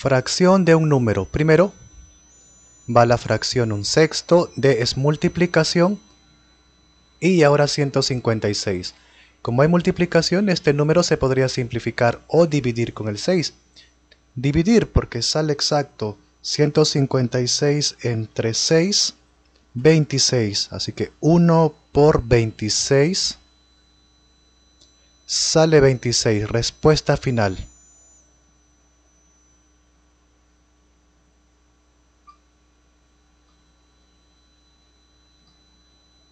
Fracción de un número. Primero va la fracción un sexto D es multiplicación y ahora 156. Como hay multiplicación, este número se podría simplificar o dividir con el 6. Dividir porque sale exacto 156 entre 6, 26. Así que 1 por 26 sale 26. Respuesta final.